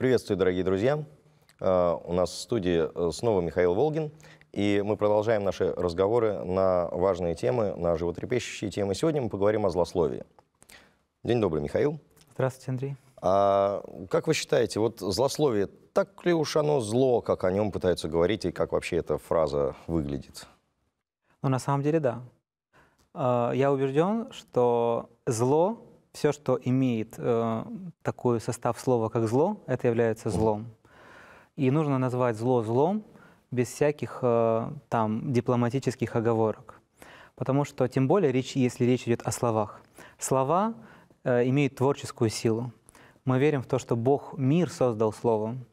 Приветствую, дорогие друзья. Э, у нас в студии э, снова Михаил Волгин. И мы продолжаем наши разговоры на важные темы, на животрепещущие темы. Сегодня мы поговорим о злословии. День добрый, Михаил. Здравствуйте, Андрей. А как вы считаете, вот злословие, так ли уж оно зло, как о нем пытаются говорить, и как вообще эта фраза выглядит? Ну, на самом деле, да. Э, я убежден, что зло все, что имеет э, такой состав слова, как зло, это является злом. И нужно назвать зло злом без всяких э, там дипломатических оговорок. Потому что, тем более, речь, если речь идет о словах. Слова э, имеют творческую силу. Мы верим в то, что Бог мир создал словом,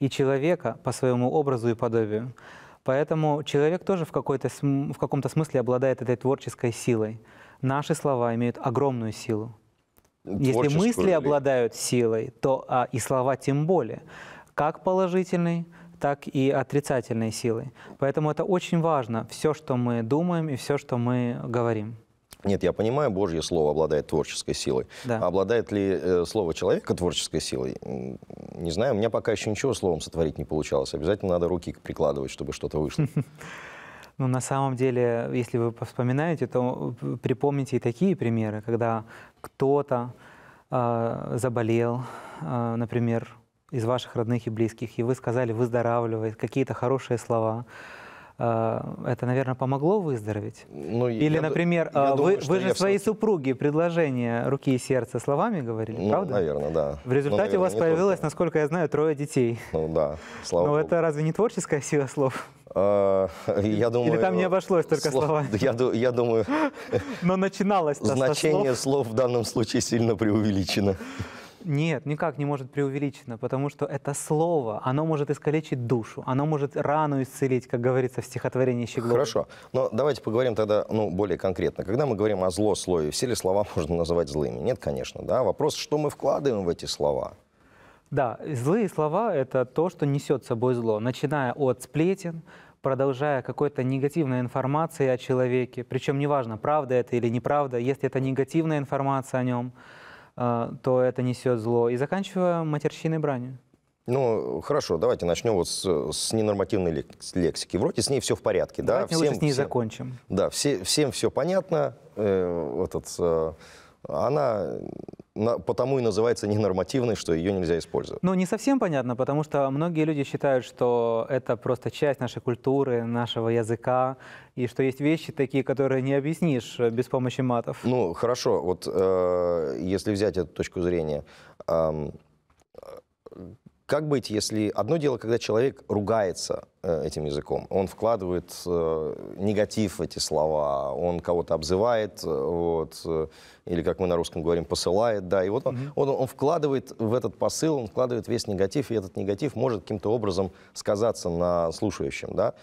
и человека по своему образу и подобию. Поэтому человек тоже в, какой-то, в каком-то смысле обладает этой творческой силой. Наши слова имеют огромную силу. Если мысли или... обладают силой, то а, и слова тем более. Как положительной, так и отрицательной силой. Поэтому это очень важно, все, что мы думаем и все, что мы говорим. Нет, я понимаю, Божье слово обладает творческой силой. Да. А обладает ли э, слово человека творческой силой? Не знаю, у меня пока еще ничего словом сотворить не получалось. Обязательно надо руки прикладывать, чтобы что-то вышло. Ну, на самом деле, если вы вспоминаете, то э, припомните и такие примеры, когда кто-то э, заболел, э, например, из ваших родных и близких, и вы сказали «выздоравливает», какие-то хорошие слова, Э, это, наверное, помогло выздороветь? Ну, Или, я, например, я э, вы, думаю, вы же своей абсолютно... супруге предложение руки и сердца словами говорили, ну, правда? наверное, да. В результате ну, наверное, у вас появилось, только... насколько я знаю, трое детей. Ну да, слава Но ну, Богу. это разве не творческая сила слов? А, я думаю, Или там не э, обошлось только слов, слова? Я, я думаю... Но начиналось Значение слов. слов в данном случае сильно преувеличено. Нет, никак не может преувеличено, потому что это слово, оно может искалечить душу, оно может рану исцелить, как говорится в стихотворении Щеглова. Хорошо, но давайте поговорим тогда ну, более конкретно. Когда мы говорим о злословии, все ли слова можно называть злыми? Нет, конечно, да. Вопрос, что мы вкладываем в эти слова? Да, злые слова – это то, что несет с собой зло, начиная от сплетен, продолжая какой-то негативной информацией о человеке, причем неважно, правда это или неправда, если это негативная информация о нем – а, то это несет зло, и заканчивая матерщиной бранью. Ну, хорошо, давайте начнем вот с, с ненормативной лексики. Вроде с ней все в порядке, давайте да? Всем, лучше с ней всем, закончим. Да, все, всем все понятно. Э, этот, э, она потому и называется ненормативной, что ее нельзя использовать. Ну, не совсем понятно, потому что многие люди считают, что это просто часть нашей культуры, нашего языка, и что есть вещи такие, которые не объяснишь э, без помощи матов. Ну, хорошо, вот э, если взять эту точку зрения, э, как быть, если одно дело, когда человек ругается э, этим языком, он вкладывает э, негатив в эти слова, он кого-то обзывает, э, вот, или, как мы на русском говорим, посылает, да, и вот он, mm-hmm. он, он вкладывает в этот посыл, он вкладывает весь негатив, и этот негатив может каким-то образом сказаться на слушающем, да.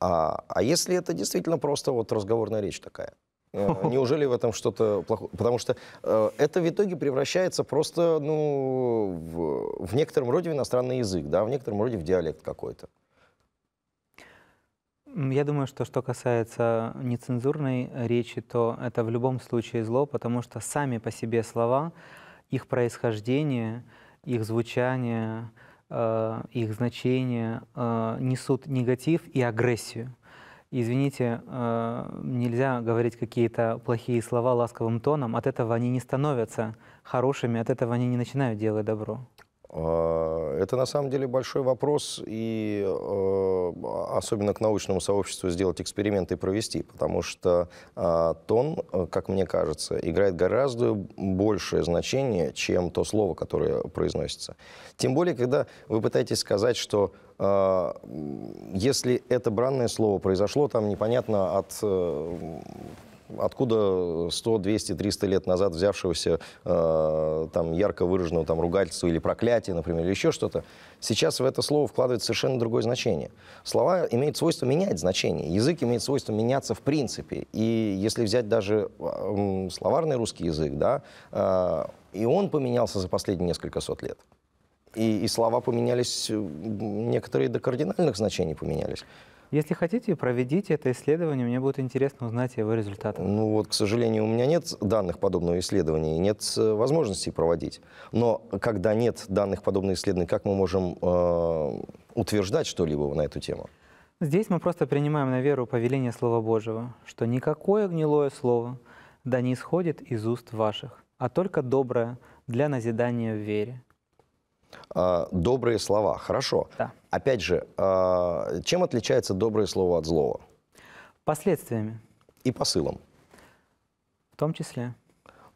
А, а если это действительно просто вот разговорная речь такая? Э, неужели в этом что-то плохое? Потому что э, это в итоге превращается просто ну, в, в некотором роде в иностранный язык, да, в некотором роде в диалект какой-то. Я думаю, что что касается нецензурной речи, то это в любом случае зло, потому что сами по себе слова, их происхождение, их звучание, э, их значение несут негатив и агрессию извините, э, нельзя говорить какие-то плохие слова ласковым тоном, от этого они не становятся хорошими, от этого они не начинают делать добро. А, это на самом деле большой вопрос, и э, особенно к научному сообществу сделать эксперименты и провести, потому что а, тон, как мне кажется, играет гораздо большее значение, чем то слово, которое произносится. Тем более, когда вы пытаетесь сказать, что а, если это бранное слово произошло, там непонятно от э, откуда 100, 200, 300 лет назад взявшегося э, там ярко выраженного там ругательства или проклятия, например, или еще что-то, сейчас в это слово вкладывается совершенно другое значение. Слова имеют свойство менять значение, язык имеет свойство меняться в принципе. И если взять даже э, словарный русский язык, да, э, и он поменялся за последние несколько сот лет. И, и слова поменялись, э, некоторые до кардинальных значений поменялись. Если хотите, проведите это исследование, мне будет интересно узнать его результаты. Ну вот, к сожалению, у меня нет данных подобного исследования, нет э, возможности проводить. Но когда нет данных подобных исследований, как мы можем э, утверждать что-либо на эту тему? Здесь мы просто принимаем на веру повеление Слова Божьего, что никакое гнилое слово да не исходит из уст ваших, а только доброе для назидания в вере. А, добрые слова, хорошо. Да. Опять же, а, чем отличается доброе слово от злого? Последствиями. И посылом. В том числе.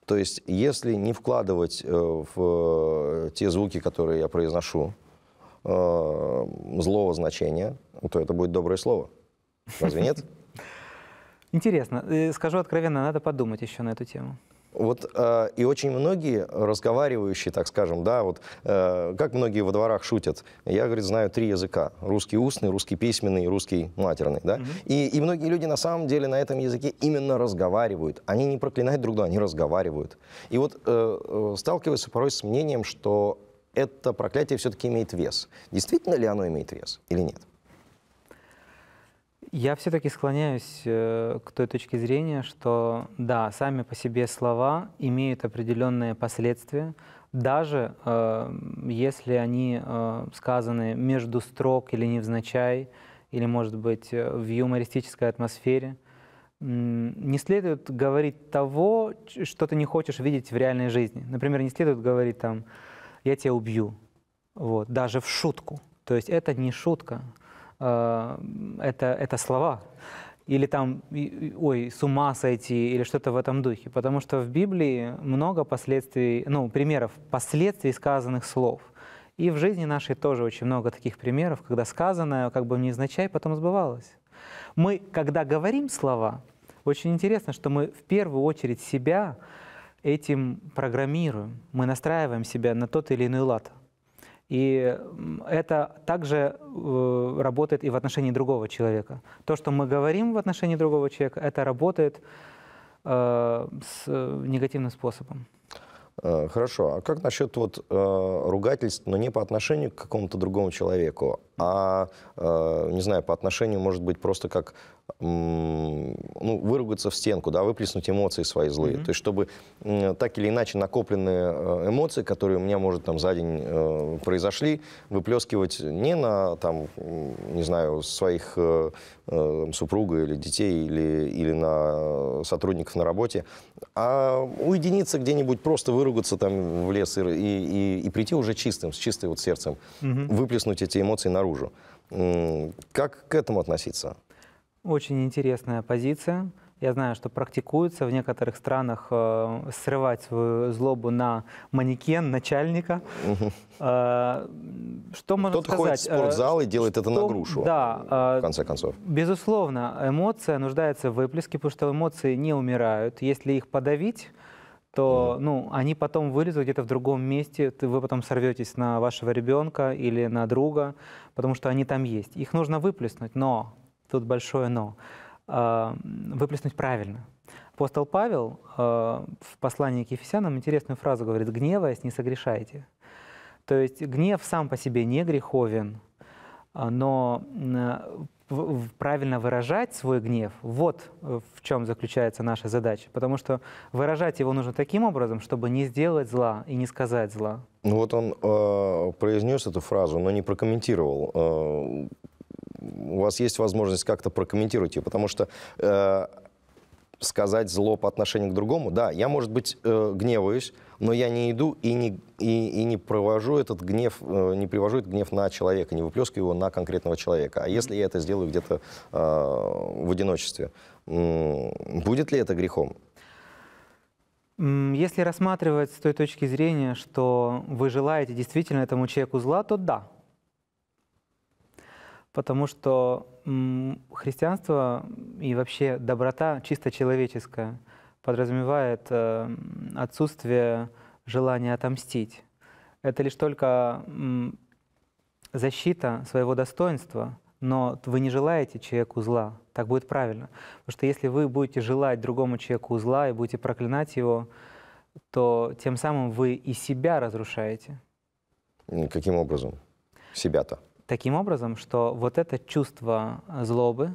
То есть, если не вкладывать э, в э, те звуки, которые я произношу, э, злого значения, то это будет доброе слово. Разве нет? Интересно. Скажу откровенно, надо подумать еще на эту тему. Вот э, и очень многие разговаривающие, так скажем, да, вот э, как многие во дворах шутят, я, говорит, знаю три языка: русский устный, русский письменный, и русский матерный, да. Угу. И, и многие люди на самом деле на этом языке именно разговаривают. Они не проклинают друг друга, они разговаривают. И вот э, э сталкиваются порой с мнением, что это проклятие все-таки имеет вес. Действительно ли оно имеет вес или нет? Я все-таки склоняюсь э, к той точке зрения, что да, сами по себе слова имеют определенные последствия, даже э, если они э, сказаны между строк или невзначай, или, может быть, э, в юмористической атмосфере. Не следует говорить того, что ты не хочешь видеть в реальной жизни. Например, не следует говорить там «я тебя убью», вот, даже в шутку. То есть это не шутка. Э, это, это слова. Или там, ой, с ума сойти, или что-то в этом духе. Потому что в Библии много последствий, ну, примеров последствий сказанных слов. И в жизни нашей тоже очень много таких примеров, когда сказанное как бы невзначай потом сбывалось. Мы, когда говорим слова, очень интересно, что мы в первую очередь себя этим программируем. Мы настраиваем себя на тот или иной лад. И это также э, работает и в отношении другого человека. То, что мы говорим в отношении другого человека, это работает э, с э, негативным способом. Э, хорошо, а как насчет вот э, ругательств, но не по отношению к какому-то другому человеку, а, э, не знаю, по отношению, может быть, просто как, ну, выругаться в стенку, да, выплеснуть эмоции свои злые. Mm-hmm. То есть, чтобы так или иначе накопленные эмоции, которые у меня, может, там, за день произошли, выплескивать не на, там, не знаю, своих э, супруга или детей, или, или на сотрудников на работе, а уединиться где-нибудь просто вы выругаться там в лес и, и, и прийти уже чистым, с чистым вот сердцем, угу. выплеснуть эти эмоции наружу. Как к этому относиться? Очень интересная позиция. Я знаю, что практикуется в некоторых странах э, срывать свою злобу на манекен начальника. Э, что можно Кто-то ходит в э, спортзал и делает это на грушу, да, э, в конце концов. Безусловно, эмоция нуждается в выплеске, потому что эмоции не умирают. Если их подавить, то ну, они потом вылезут где-то в другом месте, вы потом сорветесь на вашего ребенка или на друга, потому что они там есть. Их нужно выплеснуть, но, тут большое но, а, выплеснуть правильно. Апостол Павел а, в послании к Ефесянам интересную фразу говорит «гневаясь, не согрешайте». То есть гнев сам по себе не греховен, а, но правильно выражать свой гнев, вот э, в чем заключается наша задача. Потому что выражать его нужно таким образом, чтобы не сделать зла и не сказать зла. Ну вот он э, произнес эту фразу, но не прокомментировал. Э, у вас есть возможность как-то прокомментировать ее, потому что э, сказать зло по отношению к другому. Да, я, может быть, э, гневаюсь, но я не иду и не, и, и не провожу этот гнев, э, не привожу этот гнев на человека, не выплескиваю его на конкретного человека. А если я это сделаю где-то э, в одиночестве, э, будет ли это грехом? Если рассматривать с той точки зрения, что вы желаете действительно этому человеку зла, то да, потому что христианство и вообще доброта чисто человеческая подразумевает э, отсутствие желания отомстить. Это лишь только защита своего достоинства, но вы не желаете человеку зла. Так будет правильно. Потому что если вы будете желать другому человеку зла и будете проклинать его, то тем самым вы и себя разрушаете. Каким образом? Себя-то? таким образом, что вот это чувство злобы,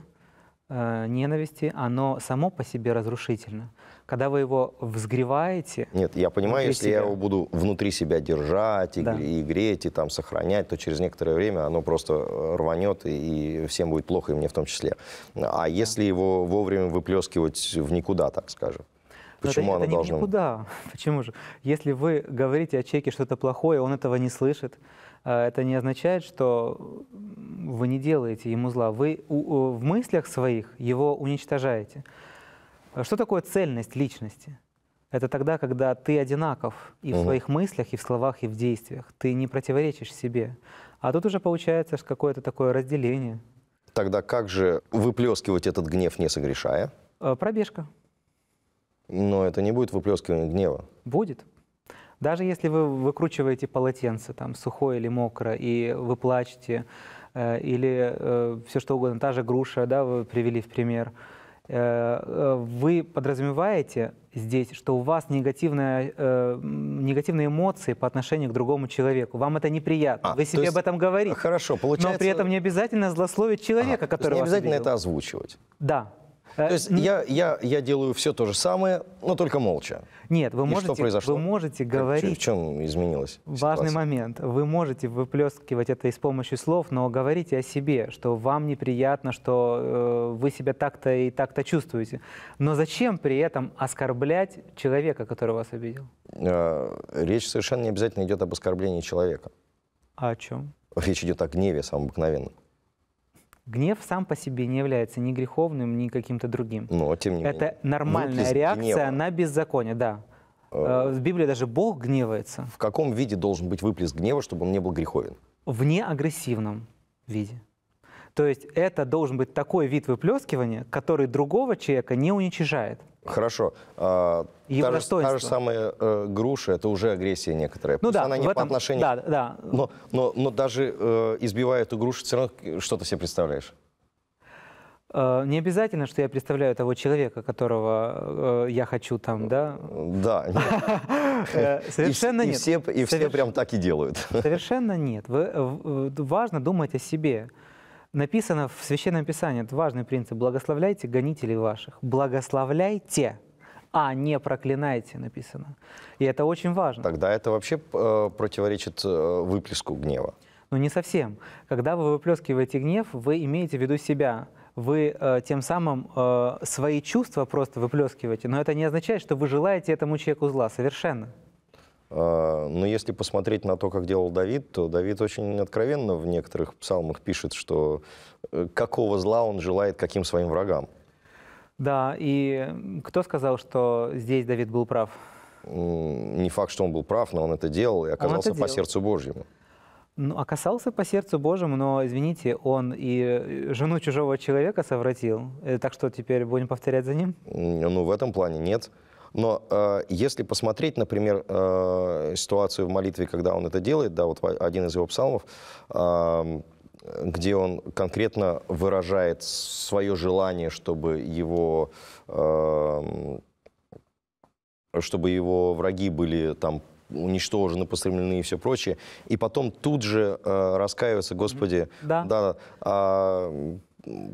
э, ненависти, оно само по себе разрушительно. Когда вы его взгреваете... Нет, я понимаю, если себя. я его буду внутри себя держать и, да. и греть, и там сохранять, то через некоторое время оно просто э, рванет, и, и всем будет плохо, и мне в том числе. А если его вовремя выплескивать в никуда, так скажем? Почему это, оно это должно... никуда. Почему же? Если вы говорите о человеке что-то плохое, он этого не слышит, Э, это не означает, что вы не делаете ему зла. Вы в мыслях своих его уничтожаете. А что такое цельность личности? Это тогда, когда ты одинаков и угу. в своих мыслях, и в словах, и в действиях. Ты не противоречишь себе. А тут уже получается какое-то такое разделение. Тогда как же выплескивать этот гнев, не согрешая? Э, пробежка. Но это не будет выплескивание гнева. Будет. Даже если вы выкручиваете полотенце, там, сухое или мокрое, и вы плачете, э, или э, все что угодно, та же груша, да, вы привели в пример, э, э вы подразумеваете здесь, что у вас негативная, э, негативные эмоции по отношению к другому человеку. Вам это неприятно. А, вы себе есть, об этом говорите. Хорошо, получается... Но при этом не обязательно злословить человека, а, который не обязательно вас обязательно это озвучивать. Да, Э, то есть я, я, я делаю все то же самое, но только молча. Нет, вы можете, что произошло? вы можете говорить. в чем изменилось? Важный момент. Вы можете выплескивать это и с помощью слов, но говорите о себе, что вам неприятно, что э, вы себя так-то и так-то чувствуете. Но зачем при этом оскорблять человека, который вас обидел? Э, речь совершенно не обязательно идет об оскорблении человека. А о чем? Речь идет о гневе самом обыкновенном. Гнев сам по себе не является ни греховным, ни каким-то другим. Но, тем не менее, Это нормальная реакция гнева. на беззаконие, да. Э, э, в Библии даже Бог гневается. В каком виде должен быть выплеск гнева, чтобы он не был греховен? В неагрессивном виде. То есть это должен быть такой вид выплескивания, который другого человека не уничижает. Хорошо. А, та, же, та же самая э, груша, это уже агрессия некоторая. Ну Пусть да, она не в этом, по отношению... Да, да. Но, но, но даже э, избивая эту грушу, все равно что ты себе представляешь? Э, не обязательно, что я представляю того человека, которого э, я хочу там, да? Да. Э, совершенно нет. И все прям так и делают. Совершенно нет. Э, важно думать о себе написано в Священном Писании, это важный принцип, благословляйте гонителей ваших, благословляйте, а не проклинайте, написано. И это очень важно. Тогда это вообще э, противоречит э, выплеску гнева. Но не совсем. Когда вы выплескиваете гнев, вы имеете в виду себя. Вы э, тем самым э, свои чувства просто выплескиваете. Но это не означает, что вы желаете этому человеку зла. Совершенно. А, но если посмотреть на то, как делал Давид, то Давид очень откровенно в некоторых псалмах пишет, что э, какого зла он желает каким своим врагам. Да, и кто сказал, что здесь Давид был прав? Не факт, что он был прав, но он это делал и оказался делал. по сердцу Божьему. Ну, оказался по сердцу Божьему, но, извините, он и э, жену чужого человека совратил, э, так что теперь будем повторять за ним? Ну, в этом плане нет. Нет. Но э, если посмотреть, например, э, ситуацию в молитве, когда он это делает, да, вот один из его псалмов, э, где он конкретно выражает свое желание, чтобы его, э, чтобы его враги были там уничтожены, посрамлены и все прочее, и потом тут же э, раскаивается, Господи, да, да а,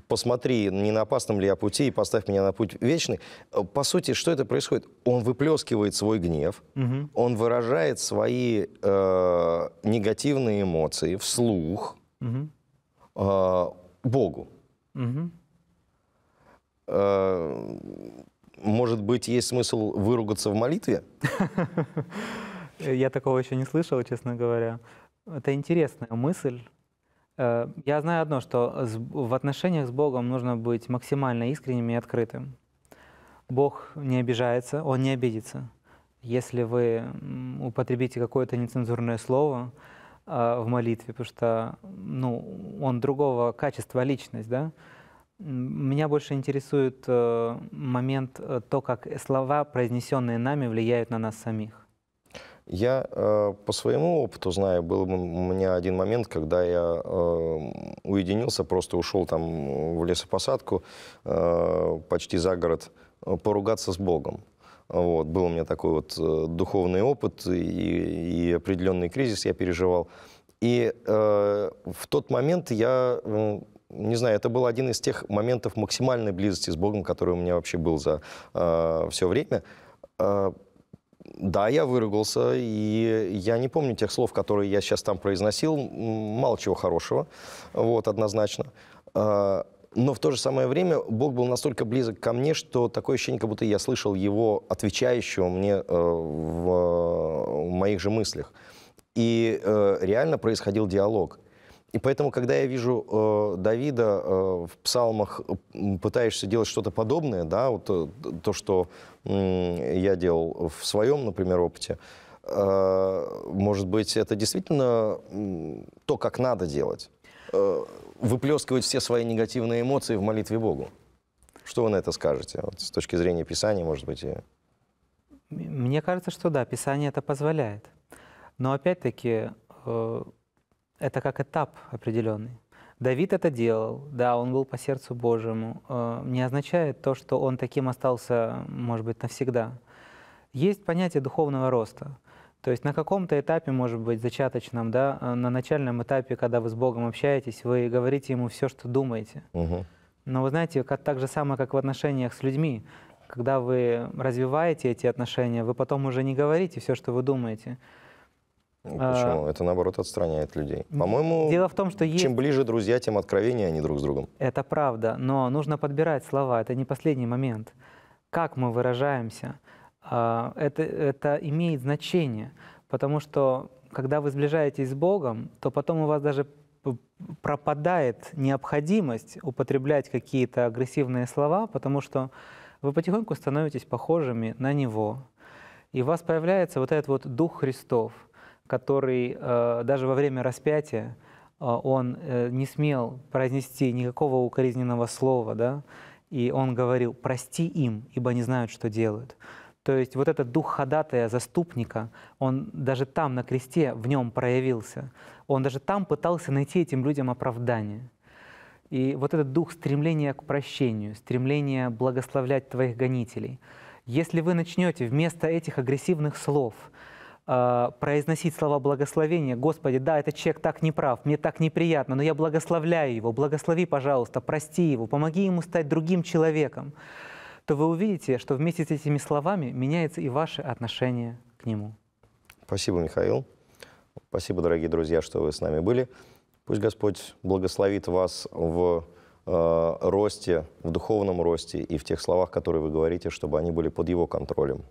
посмотри, не на опасном ли я пути, и поставь меня на путь вечный. Э, по сути, что это происходит? Он выплескивает свой гнев, угу. он выражает свои э, негативные эмоции вслух угу. э, Богу. Угу. Э, может быть, есть смысл выругаться в молитве? Я такого еще не слышал, честно говоря. Это интересная мысль. Э, я знаю одно, что в отношениях с Богом нужно быть максимально искренним и открытым. Бог не обижается, Он не обидится. Если вы употребите какое-то нецензурное слово э, в молитве, потому что ну, он другого качества личность, да? Меня больше интересует э, момент, то, как слова, произнесенные нами, влияют на нас самих. Я э, по своему опыту знаю, был у меня один момент, когда я э, уединился, просто ушел там в лесопосадку, э, почти за город, э, поругаться с Богом. Вот, был у меня такой вот э, духовный опыт и, и определенный кризис я переживал. И э, в тот момент я, э, не знаю, это был один из тех моментов максимальной близости с Богом, который у меня вообще был за э, все время да, я выругался, и я не помню тех слов, которые я сейчас там произносил, мало чего хорошего, вот, однозначно. А, но в то же самое время Бог был настолько близок ко мне, что такое ощущение, как будто я слышал его отвечающего мне э, в моих же мыслях. И э, реально происходил диалог. И поэтому, когда я вижу э, Давида э, в псалмах, э, пытаешься делать что-то подобное, да, вот э, то, что э, я делал в своем, например, опыте, э, может быть, это действительно э, то, как надо делать. Э, выплескивать все свои негативные эмоции в молитве Богу. Что вы на это скажете? Вот с точки зрения Писания, может быть, и... Мне кажется, что да, Писание это позволяет. Но опять-таки, э, это как этап определенный. Давид это делал, да, он был по сердцу Божьему. Э, не означает то, что он таким остался, может быть, навсегда. Есть понятие духовного роста. То есть на каком-то этапе, может быть, зачаточном, да, э, на начальном этапе, когда вы с Богом общаетесь, вы говорите ему все, что думаете. Угу. Но вы знаете, как, так же самое, как в отношениях с людьми. Когда вы развиваете эти отношения, вы потом уже не говорите все, что вы думаете. Ну, а, почему? А... Это наоборот отстраняет людей. По-моему, дело в том, что есть... чем ближе друзья, тем откровеннее они друг с другом. Это правда, но нужно подбирать слова. Это не последний момент. Как мы выражаемся, а, это, это имеет значение, потому что когда вы сближаетесь с Богом, то потом у вас даже пропадает необходимость употреблять какие-то агрессивные слова, потому что вы потихоньку становитесь похожими на Него. И у вас появляется вот этот вот Дух Христов – который э, даже во время распятия э, он э, не смел произнести никакого укоризненного слова, да, и он говорил «прости им, ибо не знают, что делают». То есть вот этот дух ходатая, заступника, он даже там, на кресте, в нем проявился. Он даже там пытался найти этим людям оправдание. И вот этот дух стремления к прощению, стремления благословлять твоих гонителей. Если вы начнете вместо этих агрессивных слов – а, произносить слова благословения. Господи, да, этот человек так неправ, мне так неприятно, но я благословляю его, благослови, пожалуйста, прости его, помоги ему стать другим человеком, то вы увидите, что вместе с этими словами меняется и ваше отношение к нему. Спасибо, Михаил. Спасибо, дорогие друзья, что вы с нами были. Пусть Господь благословит вас в э, росте, в духовном росте и в тех словах, которые вы говорите, чтобы они были под Его контролем.